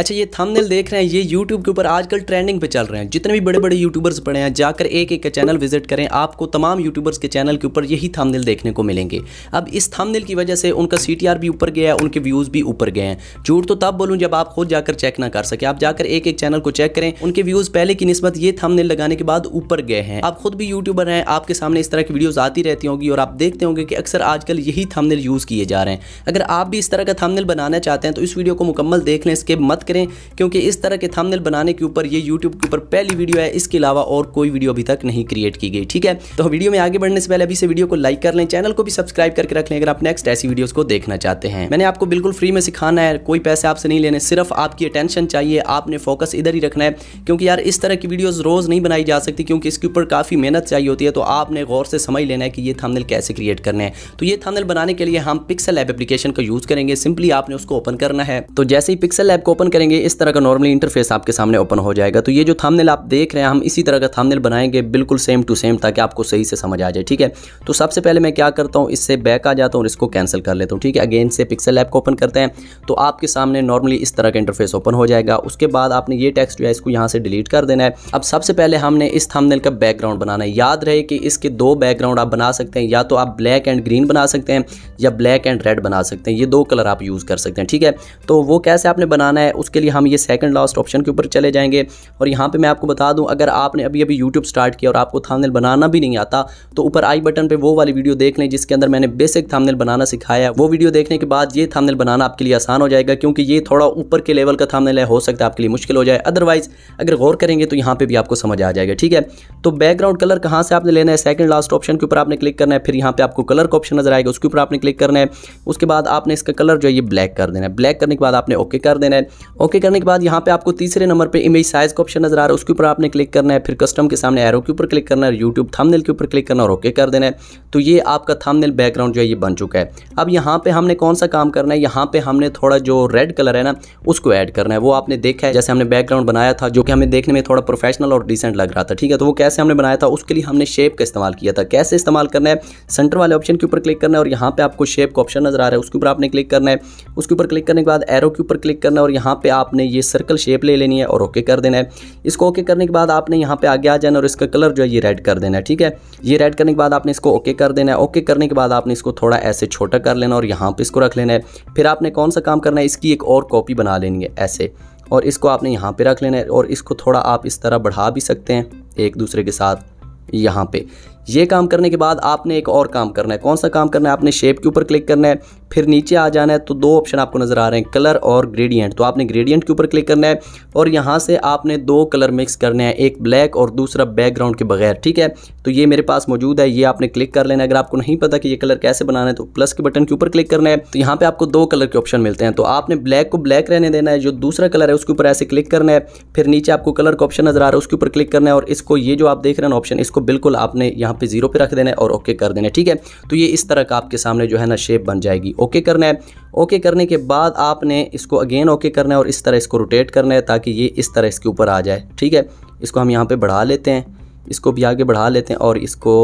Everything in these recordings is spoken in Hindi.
अच्छा ये थंबनेल देख रहे हैं ये यूट्यूब के ऊपर आजकल ट्रेंडिंग पे चल रहे हैं जितने भी बड़े बड़े यूट्यूबर्स पड़े हैं जाकर एक एक का चैनल विजिट करें आपको तमाम यूट्यूबर्स के चैनल के ऊपर यही थंबनेल देखने को मिलेंगे अब इस थंबनेल की वजह से उनका सी भी ऊपर गया है उनके व्यूज़ भी ऊपर गए हैं झूठ तो तब बोलूँ जब आप खुद जाकर चेक ना कर सके आप जाकर एक एक चैनल को चेक करें उनके व्यूज़ पहले की नस्बत ये थंबनेल लगाने के बाद ऊपर गए हैं आप खुद भी यूट्यूबर हैं आपके सामने इस तरह की वीडियोज़ आती रहती होंगी और आप देखते होंगे कि अक्सर आजकल यही थमनेल यूज़ किए जा रहे हैं अगर आप भी इस तरह का थमनेल बनाना चाहते हैं तो इस वीडियो को मुकम्मल देख लें इसके मत करें क्योंकि इस तरह के थंबनेल बनाने के ऊपर ये यूट्यूब के ऊपर पहली वीडियो है इसके अलावा और कोई वीडियो अभी तक नहीं क्रिएट की गई ठीक है तो वीडियो में आगे बढ़ने से पहले अभी से वीडियो को लाइक कर लें चैनल को भी सब्सक्राइब करके रख लें अगर आप नेक्स्ट ऐसी वीडियोज़ को देखना चाहते हैं मैंने आपको बिल्कुल फ्री में सिखाना है कोई पैसे आपसे नहीं लेने सिर्फ आपकी अटेंशन चाहिए आपने फोकस इधर ही रखना है क्योंकि यार इस तरह की वीडियोज़ रोज़ नहीं बनाई जा सकती क्योंकि इसके ऊपर काफ़ी मेहनत चाहिए होती है तो आपने गौर से समझ लेना है कि ये थंबनेल कैसे क्रिएट करना है तो ये थंबनेल बनाने के लिए हम पिक्सल एप एप्लीकेशन का यूज़ करेंगे सिंपली आपने उसको ओपन करना है तो जैसे ही पिक्सल एप को ओपन करेंगे इस तरह का नॉर्मली इंटरफेस आपके सामने ओपन हो जाएगा तो ये जो थामनेल आप देख रहे हैं हम इसी तरह का थामनेल बनाएंगे बिल्कुल सेम टू सेम ताकि आपको सही से समझ आ जाए ठीक है तो सबसे पहले मैं क्या करता हूँ इससे बैक आ जाता हूँ और इसको कैंसिल कर लेता हूँ ठीक है अगेन से पिक्सल ऐप को ओपन करते हैं तो आपके सामने नॉर्मली इस तरह का इंटरफेस ओपन हो जाएगा उसके बाद आपने ये टेक्स्ट जो है इसको यहाँ से डिलीट कर देना है अब सबसे पहले हमने इस थामनेल का बैकग्राउंड बनाना है याद रहे कि इसके दो बैकग्राउंड आप बना सकते हैं या तो आप ब्लैक एंड ग्रीन बना सकते हैं या ब्लैक एंड रेड बना सकते हैं ये दो कलर आप यूज़ कर सकते हैं ठीक है तो वो कैसे आपने बनाना है उसके लिए हम ये सेकंड लास्ट ऑप्शन के ऊपर चले जाएंगे और यहाँ पे मैं आपको बता दूँ अगर आपने अभी अभी यूट्यूब स्टार्ट किया और आपको थामनेल बनाना भी नहीं आता तो ऊपर आई बटन पर वो वाली वीडियो देख लें जिसके अंदर मैंने बेसिक थामनेल बनाना सिखाया वो वीडियो देखने के बाद ये थामनेल बनाना आपके लिए आसान हो जाएगा क्योंकि ये थोड़ा ऊपर के लेवल का थामनेल है हो सकता है आपके लिए मुश्किल हो जाए अदरवाइज़ अगर गौर करेंगे तो यहाँ पर भी आपको समझ आ जाएगा ठीक है तो बैकग्राउंड कलर कहाँ से आपने लेना है सेकंड लास्ट ऑप्शन के ऊपर आपने क्लिक करना है फिर यहाँ पे आपको कलर का ऑप्शन नजर आएगा उसके ऊपर आपने क्लिक करना है उसके बाद आपने इसका कलर जो है ये ब्लैक कर देना है ब्लैक करने के बाद आपने ओके कर देना है ओके करने के बाद यहाँ पे आपको तीसरे नंबर पे इमेज साइज़ का ऑप्शन नजर आ रहा है उसके ऊपर आपने क्लिक करना है फिर कस्टम के सामने एरो के ऊपर क्लिक करना है यूट्यूब थंबनेल के ऊपर क्लिक करना और ओके कर देना है तो ये आपका थंबनेल बैकग्राउंड जो है ये बन चुका है अब यहाँ पे हमने कौन सा काम करना है यहाँ पे हमने थोड़ा जो रेड कलर है ना उसको ऐड करना है वो आपने देखा है जैसे हमने बैकग्राउंड बनाया था जो कि हमें देखने में थोड़ा प्रोफेशनल और डिसेंट लग रहा था ठीक है तो वो कैसे हमने बनाया था उसके लिए हमने शेप का इस्तेमाल किया था कैसे इस्तेमाल करना है सेंटर वाले ऑप्शन के ऊपर क्लिक करना है और यहाँ पे आपको शेप का ऑप्शन नजर आ रहा है उसके ऊपर आपने क्लिक करना है उसके ऊपर क्लिक करने के बाद एरो के ऊपर क्लिक करना है और यहाँ पे आपने ये सर्कल शेप ले लेनी है और ओके कर देना है इसको ओके करने के बाद आपने यहाँ पे आगे आ जाना और इसका कलर जो है ये रेड कर देना है ठीक है ये रेड करने के बाद आपने इसको ओके कर देना है ओके करने के बाद आपने इसको थोड़ा ऐसे छोटा कर लेना और यहाँ पर इसको रख लेना है फिर आपने कौन सा काम करना है इसकी एक और कॉपी बना लेनी है ऐसे और इसको आपने यहाँ पर रख लेना है और इसको थोड़ा आप इस तरह बढ़ा भी सकते हैं एक दूसरे के साथ यहाँ पे ये काम करने के बाद आपने एक और काम करना है कौन सा काम करना है आपने शेप के ऊपर क्लिक करना है फिर नीचे आ जाना है तो दो ऑप्शन आपको नज़र आ रहे हैं कलर और ग्रेडियंट तो आपने ग्रेडियंट के ऊपर क्लिक करना है और यहाँ से आपने दो कलर मिक्स करने हैं एक ब्लैक और दूसरा बैकग्राउंड के बगैर ठीक है तो ये मेरे पास मौजूद है ये आपने क्लिक कर लेना अगर आपको नहीं पता कि ये कलर कैसे बनाना है तो प्लस के बटन के ऊपर क्लिक करना है तो यहाँ पर आपको दो कलर के ऑप्शन मिलते हैं तो आपने ब्लैक को ब्लैक रहने देना है जो दूसरा कलर है उसके ऊपर ऐसे क्लिक करना है फिर नीचे आपको कलर का ऑप्शन नज़र आ रहा है उसके ऊपर क्लिक करना है और इसको ये जो आप देख रहे हैं ऑप्शन इसको बिल्कुल आपने यहाँ पर जीरो पर रख देना है और ओके कर देना है ठीक है तो ये इस तरह का आपके सामने जो है ना शेप बन जाएगी ओके करना है ओके करने के बाद आपने इसको अगेन ओके करना है और इस तरह इसको रोटेट करना है ताकि ये इस तरह इसके ऊपर आ जाए ठीक है इसको हम यहाँ पर बढ़ा लेते हैं इसको भी आगे बढ़ा लेते हैं और इसको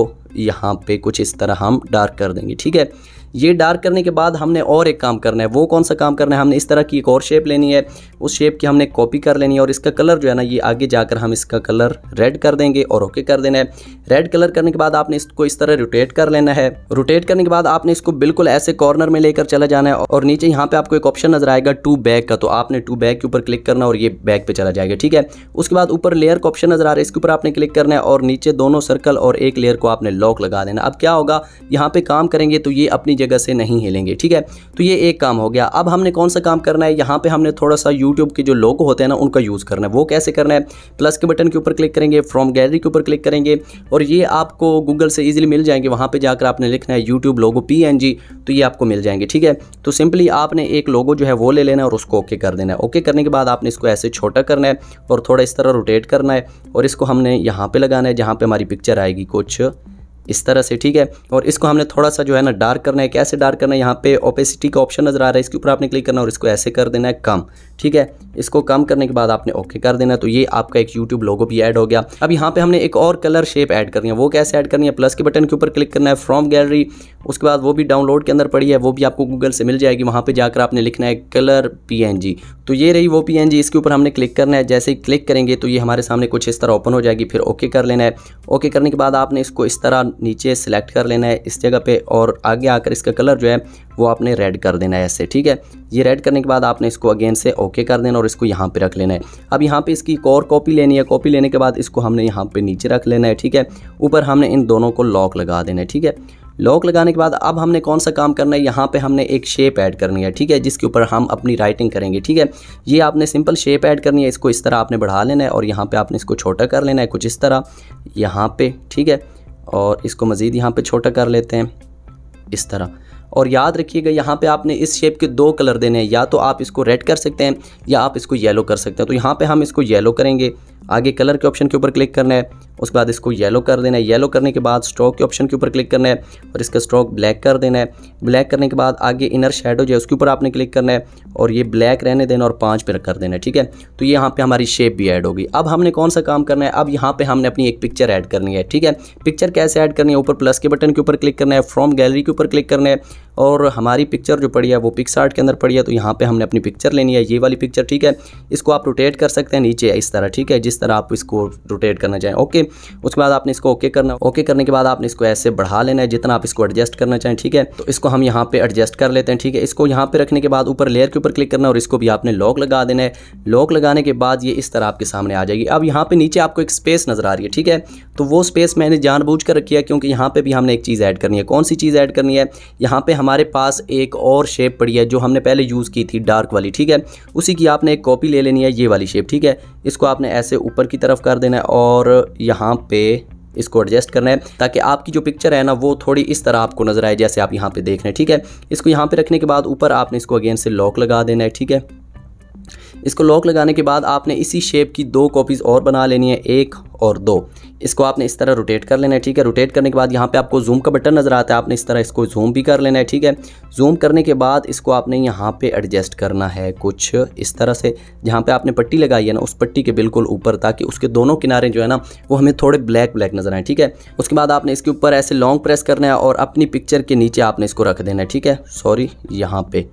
यहाँ पे कुछ इस तरह हम डार्क कर देंगे ठीक है ये डार्क करने के बाद हमने और एक काम करना है वो कौन सा काम करना है हमने इस तरह की एक और शेप लेनी है उस शेप की हमने कॉपी कर लेनी है और इसका कलर जो है ना ये आगे जाकर हम इसका कलर रेड कर देंगे और ओके कर देना है रेड कलर करने के बाद आपने इसको इस तरह रोटेट कर लेना है रोटेट करने के बाद आपने इसको बिल्कुल ऐसे कॉर्नर में लेकर चला जाना है और नीचे यहाँ पे आपको एक ऑप्शन नजर आएगा टू बैग का तो आपने टू बैग के ऊपर क्लिक करना और ये बैग पे चला जाएगा ठीक है उसके बाद ऊपर लेयर का ऑप्शन नजर आ रहा है इसके ऊपर आपने क्लिक करना है और नीचे दोनों सर्कल और एक लेयर को आपने लॉक लगा देना अब क्या होगा यहाँ पे काम करेंगे तो ये अपनी जगह से नहीं हिलेंगे ठीक है तो ये एक काम हो गया अब हमने कौन सा काम करना है यहाँ पे हमने थोड़ा सा यूट्यूब के जो लोगो होते हैं ना उनका यूज़ करना है वो कैसे करना है प्लस के बटन के ऊपर क्लिक करेंगे फ्रॉम गैलरी के ऊपर क्लिक करेंगे और ये आपको गूगल से ईजिली मिल जाएंगे वहाँ पर जाकर आपने लिखना है यूट्यूब लोगो पी तो ये आपको मिल जाएंगे ठीक है तो सिंपली आपने एक लोगो जो है वो ले लेना है और उसको ओके कर देना है ओके करने के बाद आपने इसको ऐसे छोटा करना है और थोड़ा इस तरह रोटेट करना है और इसको हमने यहाँ पर लगाना है जहाँ पर हमारी पिक्चर आएगी कुछ इस तरह से ठीक है और इसको हमने थोड़ा सा जो है ना डार्क करना है कैसे डार्क करना है यहाँ पे ओपेसिटी का ऑप्शन नज़र आ रहा है इसके ऊपर आपने क्लिक करना और इसको ऐसे कर देना है कम ठीक है इसको कम करने के बाद आपने ओके कर देना तो ये आपका एक यूट्यूब लोगो भी ऐड हो गया अब यहाँ पे हमने एक और कलर शेप ऐड करनी है वो कैसे ऐड करनी है प्लस के बटन के ऊपर क्लिक करना है फ्रॉम गैलरी उसके बाद वो भी डाउनलोड के अंदर पड़ी है वो भी आपको गूगल से मिल जाएगी वहाँ पर जाकर आपने लिखना है कलर पी तो ये रही वो पी इसके ऊपर हमने क्लिक करना है जैसे ही क्लिक करेंगे तो ये हमारे सामने कुछ इस तरह ओपन हो जाएगी फिर ओके कर लेना है ओके करने के बाद आपने इसको इस तरह नीचे सेलेक्ट कर लेना है इस जगह पे और आगे आकर इसका कलर जो है वो आपने रेड कर देना है ऐसे ठीक है ये रेड करने के बाद आपने इसको अगेन से ओके कर देना और इसको यहाँ पे रख लेना है अब यहाँ पे इसकी एक और कॉपी लेनी है कॉपी लेने के बाद इसको हमने यहाँ पे नीचे रख लेना है ठीक है ऊपर हमने इन दोनों को लॉक लगा देना है ठीक है लॉक लगाने के बाद अब हमने कौन सा काम करना है यहाँ पे हमने एक शेप ऐड करनी है ठीक है जिसके ऊपर हम अपनी राइटिंग करेंगे ठीक है ये आपने सिंपल शेप ऐड करनी है इसको इस तरह आपने बढ़ा लेना है और यहाँ पे आपने इसको छोटा कर लेना है कुछ इस तरह यहाँ पे ठीक है और इसको मज़ीद यहाँ पे छोटा कर लेते हैं इस तरह और याद रखिएगा यहाँ पे आपने इस शेप के दो कलर देने हैं या तो आप इसको रेड कर सकते हैं या आप इसको येलो कर सकते हैं तो यहाँ पे हम इसको येलो करेंगे आगे कलर के ऑप्शन के ऊपर क्लिक करना है उसके बाद इसको येलो कर देना है येलो करने के बाद स्ट्रोक के ऑप्शन के ऊपर क्लिक करना है और इसका स्ट्रोक ब्लैक कर देना है ब्लैक करने के बाद आगे इनर शेडो जो है उसके ऊपर आपने क्लिक करना है और ये ब्लैक रहने देना और पाँच पे कर देना है ठीक है तो ये यहाँ पर हमारी शेप भी ऐड होगी अब हमने कौन सा काम करना है अब यहाँ पर हमने अपनी एक पिक्चर ऐड करनी है ठीक है पिक्चर कैसे ऐड करनी है ऊपर प्लस के बटन के ऊपर क्लिक करना है फ्रॉम गैलरी के ऊपर क्लिक करना है और हमारी पिक्चर जो पड़ी है वो पिक्स के अंदर पड़ी है तो यहाँ पर हमने अपनी पिक्चर लेनी है ये वाली पिक्चर ठीक है इसको आप रोटेट कर सकते हैं नीचे इस तरह ठीक है जिस जिस तरह आप इसको रोटेट करना चाहें ओके उसके बाद आपने इसको ओके करना ओके करने के बाद आपने इसको ऐसे बढ़ा लेना है जितना आप इसको एडजस्ट करना चाहें ठीक है तो इसको हम यहाँ पर एडजस्ट कर लेते हैं ठीक है इसको यहाँ पर रखने के बाद ऊपर लेयर के ऊपर क्लिक करना और इसको भी आपने लॉक लगा देना है लॉक लगाने के बाद ये इस तरह आपके सामने आ जाएगी अब यहाँ पर नीचे आपको एक स्पेस नज़र आ रही है ठीक है तो वो स्पेस मैंने जानबूझ कर रखी है क्योंकि यहाँ पर भी हमने एक चीज़ ऐड करनी है कौन सी चीज़ ऐड करनी है यहाँ पर हमारे पास एक और शेप पड़ी है जो हमने पहले यूज़ की थी डार्क वाली ठीक है उसी की आपने एक कॉपी ले लेनी है ये वाली शेप ठीक है इसको आपने ऐसे ऊपर की तरफ कर देना है और यहाँ पे इसको एडजस्ट करना है ताकि आपकी जो पिक्चर है ना वो थोड़ी इस तरह आपको नज़र आए जैसे आप यहाँ पे देख रहे हैं ठीक है इसको यहाँ पे रखने के बाद ऊपर आपने इसको अगेन से लॉक लगा देना है ठीक है इसको लॉक लगाने के बाद आपने इसी शेप की दो कॉपीज़ और बना लेनी है एक और दो इसको आपने इस तरह रोटेट कर लेना है ठीक है रोटेट करने के बाद यहाँ पे आपको जूम का बटन नज़र आता है आपने इस तरह इसको जूम भी कर लेना है ठीक है जूम करने के बाद इसको आपने यहाँ पे एडजस्ट करना है कुछ इस तरह से जहाँ पे आपने पट्टी लगाई है ना उस पट्टी के बिल्कुल ऊपर ताकि उसके दोनों किनारे जो है ना वो हमें थोड़े ब्लैक ब्लैक नज़र आए ठीक है उसके बाद आपने इसके ऊपर ऐसे लॉन्ग प्रेस करना है और अपनी पिक्चर के नीचे आपने इसको रख देना है ठीक है सॉरी यहाँ पर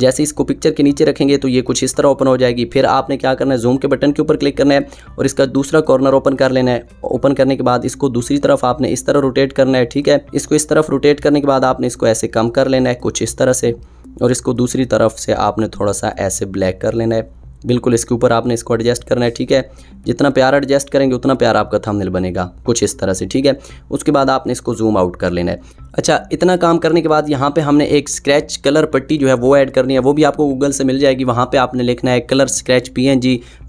जैसे इसको पिक्चर के नीचे रखेंगे तो ये कुछ इस तरह ओपन हो जाएगी फिर आपने क्या करना है जूम के बटन के ऊपर क्लिक करना है और इसका दूसरा कॉर्नर ओपन कर लेना है ओपन करने के बाद इसको दूसरी तरफ आपने इस तरह रोटेट करना है ठीक है इसको इस तरफ रोटेट करने के बाद आपने इसको ऐसे कम कर लेना है कुछ इस तरह से और इसको दूसरी तरफ से आपने थोड़ा सा ऐसे ब्लैक कर लेना है बिल्कुल इसके ऊपर आपने इसको एडजस्ट करना है ठीक है जितना प्यार एडजस्ट करेंगे उतना प्यार आपका थंबनेल बनेगा कुछ इस तरह से ठीक है उसके बाद आपने इसको जूम आउट कर लेना है अच्छा इतना काम करने के बाद यहाँ पे हमने एक स्क्रैच कलर पट्टी जो है वो ऐड करनी है वो भी आपको गूगल से मिल जाएगी वहाँ पे आपने लिखना है कलर स्क्रैच पी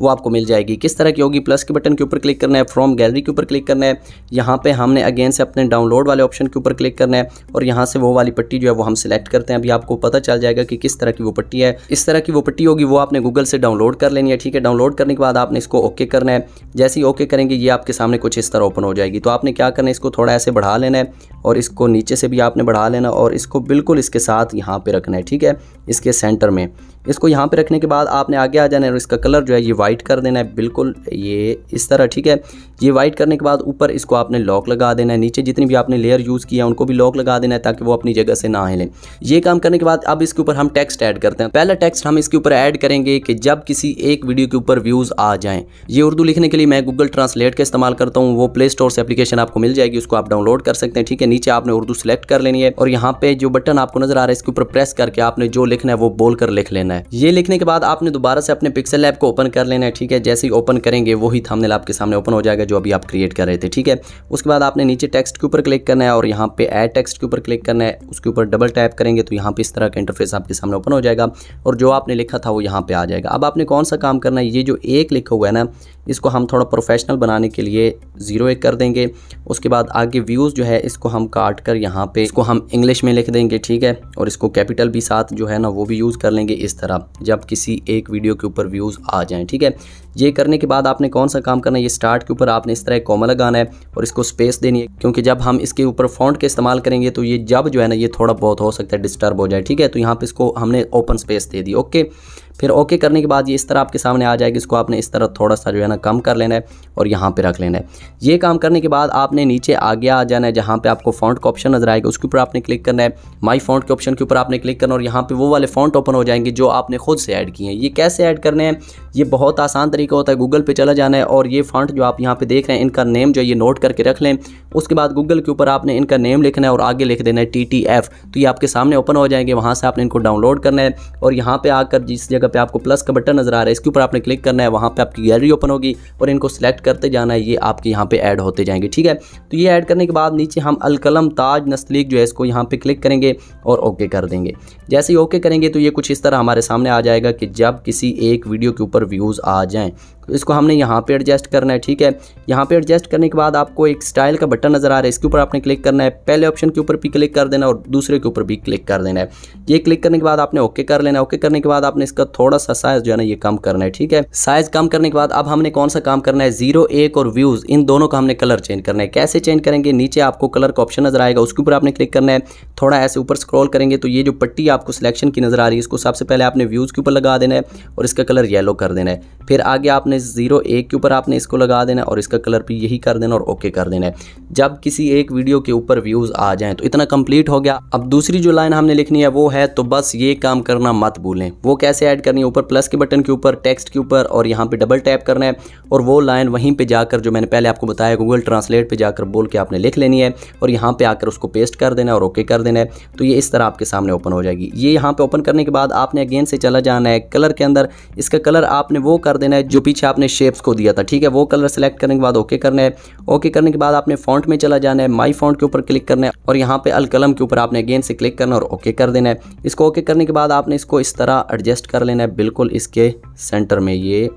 वो आपको मिल जाएगी किस तरह की होगी प्लस के बटन के ऊपर क्लिक करना है फ्रॉम गैलरी के ऊपर क्लिक करना है यहाँ पे हमने अगेन से अपने डाउनलोड वाले ऑप्शन के ऊपर क्लिक करना है और यहाँ से वो वाली पट्टी जो है वो हम सिलेक्ट करते हैं अभी आपको पता चल जाएगा कि किस तरह की वो पट्टी है इस तरह की वो पट्टी होगी वो आपने गूगल से डाउनलोड डाउनलोड कर लेनी है ठीक है डाउनलोड करने के बाद आपने इसको ओके करना है जैसे ही ओके करेंगे ये आपके सामने कुछ इस तरह ओपन हो जाएगी तो आपने क्या करना है इसको थोड़ा ऐसे बढ़ा लेना है और इसको नीचे से भी आपने बढ़ा लेना और इसको बिल्कुल इसके साथ यहाँ पर रखना है ठीक है इसके सेंटर में इसको यहाँ पे रखने के बाद आपने आगे आ जाना है और इसका कलर जो है ये वाइट कर देना है बिल्कुल ये इस तरह ठीक है ये वाइट करने के बाद ऊपर इसको आपने लॉक लगा देना है नीचे जितनी भी आपने लेयर यूज़ किया उनको भी लॉक लगा देना है ताकि वो अपनी जगह से ना हिले ये काम करने के बाद अब इसके ऊपर हम टेक्स्ट ऐड करते हैं पहला टेक्स्ट हम इसके ऊपर ऐड करेंगे कि जब किसी एक वीडियो के ऊपर व्यूज़ आ जाएँ ये उर्दू लिखने के लिए मैं गूगल ट्रांसलेट का इस्तेमाल करता हूँ वो प्ले स्टोर से अपलीकेशन आपको मिल जाएगी उसको आप डाउनलोड कर सकते हैं ठीक है नीचे आपने उर्दू सेलेक्ट कर लेनी है और यहाँ पर जो बटन आपको नजर आ रहा है इसके ऊपर प्रेस करके आपने जो लिखना है वो कर लिख लेना लेना है ये लिखने के बाद आपने दोबारा से अपने पिक्सल ऐप को ओपन कर लेना है ठीक है जैसे ही ओपन करेंगे वही थंबनेल आपके सामने ओपन हो जाएगा जो अभी आप क्रिएट कर रहे थे ठीक है उसके बाद आपने नीचे टेक्स्ट के ऊपर क्लिक करना है और यहाँ पे एड टेक्स्ट के ऊपर क्लिक करना है उसके ऊपर डबल टैप करेंगे तो यहाँ पे इस तरह का इंटरफेस आपके सामने ओपन हो जाएगा और जो आपने लिखा था वो यहाँ पे आ जाएगा अब आपने कौन सा काम करना है ये जो एक लिखा हुआ है ना इसको हम थोड़ा प्रोफेशनल बनाने के लिए ज़ीरो एक कर देंगे उसके बाद आगे व्यूज़ जो है इसको हम काट कर यहाँ पे इसको हम इंग्लिश में लिख देंगे ठीक है और इसको कैपिटल भी साथ जो है ना वो भी यूज़ कर लेंगे इस तरह जब किसी एक वीडियो के ऊपर व्यूज़ आ जाएँ ठीक है ये करने के बाद आपने कौन सा काम करना है ये स्टार्ट के ऊपर आपने इस तरह एक कॉमा लगाना है और इसको स्पेस देनी है क्योंकि जब हम इसके ऊपर फॉन्ट के इस्तेमाल करेंगे तो ये जब जो है ना ये थोड़ा बहुत हो सकता है डिस्टर्ब हो जाए ठीक है तो यहाँ पर इसको हमने ओपन स्पेस दे दी ओके फिर ओके करने के बाद ये इस तरह आपके सामने आ जाएगी इसको आपने इस तरह थोड़ा सा जो है ना कम कर लेना है और यहाँ पर रख लेना है ये काम करने के बाद आपने नीचे आगे आ जाना है जहाँ पर आपको फ़ॉन्ट का ऑप्शन नजर आएगा उसके ऊपर आपने क्लिक करना है माई फ़ॉन्ट के ऑप्शन के ऊपर आपने क्लिक करना और यहाँ पर वो वाले फ़ॉन्ट ओपन हो जाएंगे जो आपने खुद से ऐड किए हैं ये कैसे ऐड करने हैं ये बहुत आसान तरीका होता है गूगल पर चला जाना है और ये फ़ॉन्ट जो आप यहाँ पर देख रहे हैं इनका नेम जो ये नोट करके रख लें उसके बाद गूगल के ऊपर आपने इनका नेम लिखना है और आगे लिख देना है टी तो ये आपके सामने ओपन हो जाएंगे वहाँ से आपने इनको डाउनलोड करना है और यहाँ पर आकर जिस जगह पे आपको प्लस का बटन नजर आ रहा है इसके ऊपर आपने क्लिक करना है वहां पे आपकी गैलरी ओपन होगी और इनको सिलेक्ट करते जाना है ये आपके यहाँ पे ऐड होते जाएंगे ठीक है तो ये ऐड करने के बाद नीचे हम अलकलम ताज नस्लीक जो है इसको यहाँ पे क्लिक करेंगे और ओके कर देंगे जैसे ही ओके करेंगे तो ये कुछ इस तरह हमारे सामने आ जाएगा कि जब किसी एक वीडियो के ऊपर व्यूज़ आ जाए तो इसको हमने यहाँ पे एडजस्ट करना है ठीक है यहाँ पे एडजस्ट करने के बाद आपको एक स्टाइल का बटन नज़र आ रहा है इसके ऊपर आपने क्लिक करना है पहले ऑप्शन के ऊपर भी क्लिक कर देना और दूसरे के ऊपर भी क्लिक कर देना है ये क्लिक करने के बाद आपने ओके कर लेना ओके करने के बाद आपने इसका थोड़ा सा साइज़ जो है ना ये कम करना है ठीक है साइज़ कम करने के बाद अब हमने कौन सा काम करना है जीरो एक और व्यूज़ इन दोनों का हमने कलर चेंज करना है कैसे चेंज करेंगे नीचे आपको कलर का ऑप्शन नज़र आएगा उसके ऊपर आपने क्लिक करना है थोड़ा ऐसे ऊपर स्क्रॉल करेंगे तो ये जो पट्टी आपको सिलेक्शन की नज़र आ रही है इसको सबसे पहले आपने व्यूज़ के ऊपर लगा देना है और इसका कलर येलो कर देना है फिर आगे आपने में ज़ीरो एक के ऊपर आपने इसको लगा देना और इसका कलर भी यही कर देना और ओके कर देना है जब किसी एक वीडियो के ऊपर व्यूज़ आ जाए तो इतना कंप्लीट हो गया अब दूसरी जो लाइन हमने लिखनी है वो है तो बस ये काम करना मत भूलें वो कैसे ऐड करनी है ऊपर प्लस के बटन के ऊपर टेक्स्ट के ऊपर और यहाँ पे डबल टैप करना है और वो लाइन वहीं पर जाकर जो मैंने पहले आपको बताया गूगल ट्रांसलेट पर जाकर बोल के आपने लिख लेनी है और यहाँ पे आकर उसको पेस्ट कर देना है और ओके कर देना है तो ये इस तरह आपके सामने ओपन हो जाएगी ये यहाँ पे ओपन करने के बाद आपने अगेन से चला जाना है कलर के अंदर इसका कलर आपने वो कर देना है जो पीछे आपने शेप्स को दिया था ठीक है वो कलर सेलेक्ट करने के बाद ओके करना है ओके करने के बाद आपने फॉन्ट में चला जाना है माई फॉन्ट के ऊपर क्लिक करना है और यहाँ पे अलकलम के ऊपर आपने अगेन से क्लिक करना और ओके कर देना है इसको ओके करने के बाद आपने इसको इस तरह एडजस्ट कर लेना है बिल्कुल इसके सेंटर में ये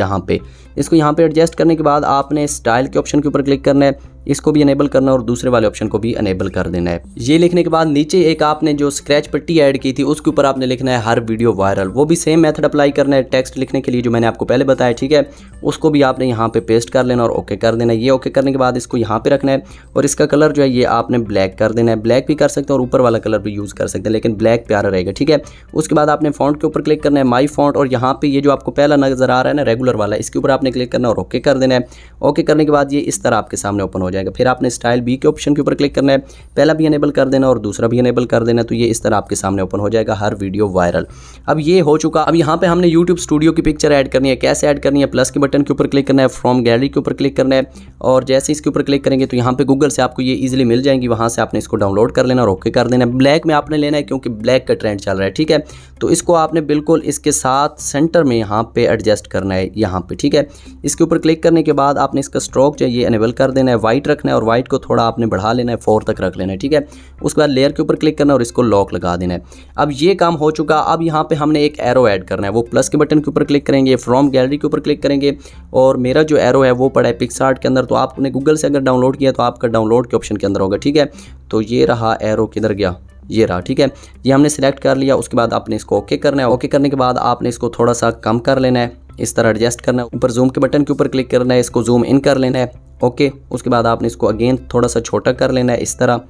यहाँ पे इसको यहाँ पे एडजस्ट करने के बाद आपने स्टाइल के ऑप्शन के ऊपर क्लिक करना है इसको भी अनेबल करना और दूसरे वाले ऑप्शन को भी अनेबल कर देना है ये लिखने के बाद नीचे एक आपने जो स्क्रैच पट्टी ऐड की थी उसके ऊपर आपने लिखना है हर वीडियो वायरल वो भी सेम मेथड अप्लाई करना है टेक्स्ट लिखने के लिए जो मैंने आपको पहले बताया ठीक है उसको भी आपने यहाँ पे पेस्ट कर लेना और ओके कर देना ये ओके करने के बाद इसको यहाँ पे रखना है और इसका कलर जो है ये आपने ब्लैक कर देना है ब्लैक भी कर सकते हैं और ऊपर वाला कलर भी यूज़ कर सकते हैं लेकिन ब्लैक प्यारा रहेगा ठीक है उसके बाद आपने फॉन्ट के ऊपर क्लिक करना है माई फॉन्ट और यहाँ पे ये जो आपको पहला नज़र आ रहा है ना रेगुलर वाला इसके ऊपर आपने क्लिक करना और ओके कर देना है ओके करने के बाद ये इस तरह आपके सामने ओपन हो जाए जाएगा फिर आपने स्टाइल बी के ऑप्शन के ऊपर क्लिक करना है पहला भी अनेबल कर देना और दूसरा भी अनेबल कर देना तो ये इस तरह आपके सामने ओपन हो जाएगा हर वीडियो वायरल अब ये हो चुका अब यहाँ पर हमने यूट्यूब स्टूडियो की पिक्चर ऐड करनी है कैसे ऐड करनी है प्लस के बटन के ऊपर क्लिक करना है फ्रॉम गैलरी के ऊपर क्लिक करना है और जैसे इसके ऊपर क्लिक करेंगे तो यहाँ पर गूगल से आपको ये ईजिली मिल जाएंगी वहाँ से आपने इसको डाउनलोड कर लेना और ओके कर देना ब्लैक में आपने लेना है क्योंकि ब्लैक का ट्रेंड चल रहा है ठीक है तो इसको आपने बिल्कुल इसके साथ सेंटर में यहाँ पर एडजस्ट करना है यहाँ पर ठीक है इसके ऊपर क्लिक करने के बाद आपने इसका स्ट्रोक जो ये अनेबल कर देना है वाइट वाइट रखना है और वाइट को थोड़ा आपने बढ़ा लेना है फोर तक रख लेना है ठीक है उसके बाद लेयर के ऊपर क्लिक करना है और इसको लॉक लगा देना है अब ये काम हो चुका अब यहाँ पर हमने एक एरो ऐड करना है वो प्लस के बटन के ऊपर क्लिक करेंगे फ्रॉम गैलरी के ऊपर क्लिक करेंगे और मेरा जो एरो है वो पड़ा है पिक्सार्ट के अंदर तो आपने गूगल से अगर डाउनलोड किया तो आपका डाउनलोड के ऑप्शन के अंदर होगा ठीक है तो ये रहा एरो किधर गया ये रहा ठीक है ये हमने सिलेक्ट कर लिया उसके बाद आपने इसको ओके करना है ओके करने के बाद आपने इसको थोड़ा सा कम कर लेना है इस तरह एडजस्ट करना है ऊपर जूम के बटन के ऊपर क्लिक करना है इसको जूम इन कर लेना है ओके उसके बाद आपने इसको अगेन थोड़ा सा छोटा कर लेना है इस तरह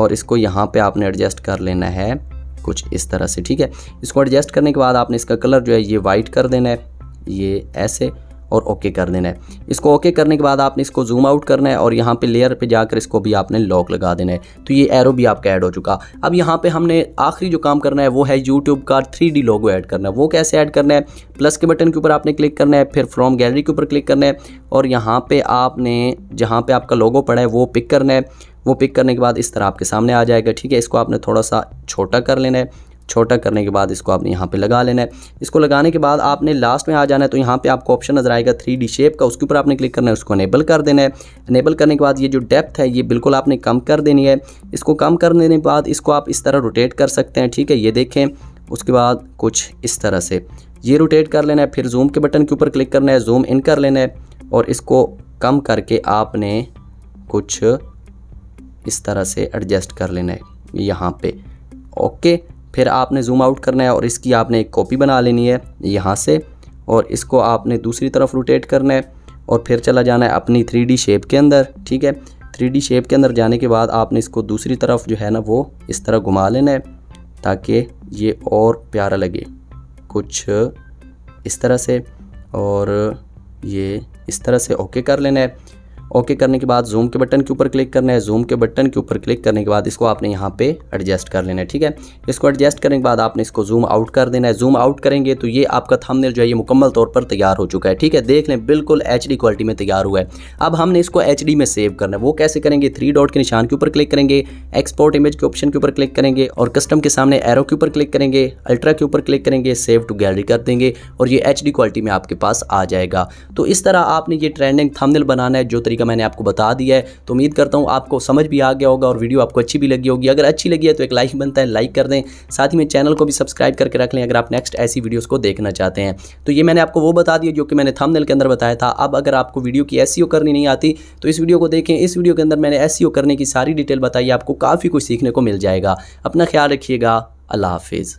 और इसको यहाँ पर आपने एडजस्ट कर लेना है कुछ इस तरह से ठीक है इसको एडजस्ट करने के बाद आपने इसका कलर जो है ये वाइट कर देना है ये ऐसे और ओके कर देना है इसको ओके करने के बाद आपने इसको जूम आउट करना है और यहाँ पे लेयर पे जाकर इसको भी आपने लॉक लगा देना है तो ये एरो भी आपका ऐड हो चुका अब यहाँ पे हमने आखिरी जो काम करना है वो है यूट्यूब का थ्री लोगो ऐड करना है वो कैसे ऐड करना है प्लस के बटन के ऊपर आपने क्लिक करना है फिर फ्रॉम गैलरी के ऊपर क्लिक करना है और यहाँ पर आपने जहाँ पर आपका लोगो पड़ा है वो पिक करना है वो पिक करने के बाद इस तरह आपके सामने आ जाएगा ठीक है इसको आपने थोड़ा सा छोटा कर लेना है छोटा करने के बाद इसको आपने यहाँ पे लगा लेना है इसको लगाने के बाद आपने लास्ट में आ जाना है तो यहाँ पे आपको ऑप्शन नज़र आएगा थ्री डी शेप का उसके ऊपर आपने क्लिक करना है उसको अनेबल कर देना है अनेबल करने के बाद ये जो डेप्थ है ये बिल्कुल आपने कम कर देनी है इसको कम कर देने के बाद इसको आप इस तरह रोटेट कर सकते हैं ठीक है ये देखें उसके बाद कुछ इस तरह से ये रोटेट कर लेना है फिर जूम के बटन के ऊपर क्लिक करना है जूम इन कर लेना है और इसको कम करके आपने कुछ इस तरह से एडजस्ट कर लेना है यहाँ पे ओके फिर आपने जूम आउट करना है और इसकी आपने एक कॉपी बना लेनी है यहाँ से और इसको आपने दूसरी तरफ रोटेट करना है और फिर चला जाना है अपनी थ्री शेप के अंदर ठीक है थ्री शेप के अंदर जाने के बाद आपने इसको दूसरी तरफ जो है ना वो इस तरह घुमा लेना है ताकि ये और प्यारा लगे कुछ इस तरह से और ये इस तरह से ओके कर लेना है ओके करने के बाद जूम के बटन के ऊपर क्लिक करना है जूम के बटन के ऊपर क्लिक करने के बाद इसको आपने यहाँ पे एडजस्ट कर लेना है ठीक है इसको एडजस्ट करने के बाद आपने इसको जूम आउट कर देना है जूम आउट करेंगे तो ये आपका थंबनेल जो है ये मुकम्मल तौर पर तैयार हो चुका है ठीक है देख लें बिल्कुल एच क्वालिटी में तैयार हुआ है अब हमने इसको एच में सेव करना है वो कैसे करेंगे थ्री डॉट के निशान के ऊपर क्लिक करेंगे एक्सपोर्ट इमेज के ऑप्शन के ऊपर क्लिक करेंगे और कस्टम के सामने एरो के ऊपर क्लिक करेंगे अल्ट्रा के ऊपर क्लिक करेंगे सेव टू गैलरी कर देंगे और ये एच क्वालिटी में आपके पास आ जाएगा तो इस तरह आपने ये ट्रेंडिंग थमनेल बनाना है जो तरीका मैंने आपको बता दिया है तो उम्मीद करता हूँ आपको समझ भी आ गया होगा और वीडियो आपको अच्छी भी लगी होगी अगर अच्छी लगी है तो एक लाइक बनता है लाइक कर दें साथ ही में चैनल को भी सब्सक्राइब करके रख लें अगर आप नेक्स्ट ऐसी वीडियोज़ को देखना चाहते हैं तो ये मैंने आपको वो बता दिया जो कि मैंने थामनेल के अंदर बताया था अब अगर आपको वीडियो की एस e करनी नहीं आती तो इस वीडियो को देखें इस वीडियो के अंदर मैंने एस e करने की सारी डिटेल बताई आपको काफ़ी कुछ सीखने को मिल जाएगा अपना ख्याल रखिएगा अल्लाह हाफिज़